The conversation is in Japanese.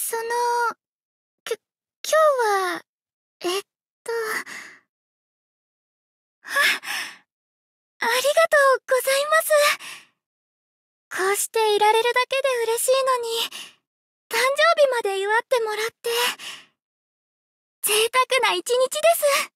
その、き、今日は、えっと、あ、ありがとうございます。こうしていられるだけで嬉しいのに、誕生日まで祝ってもらって、贅沢な一日です。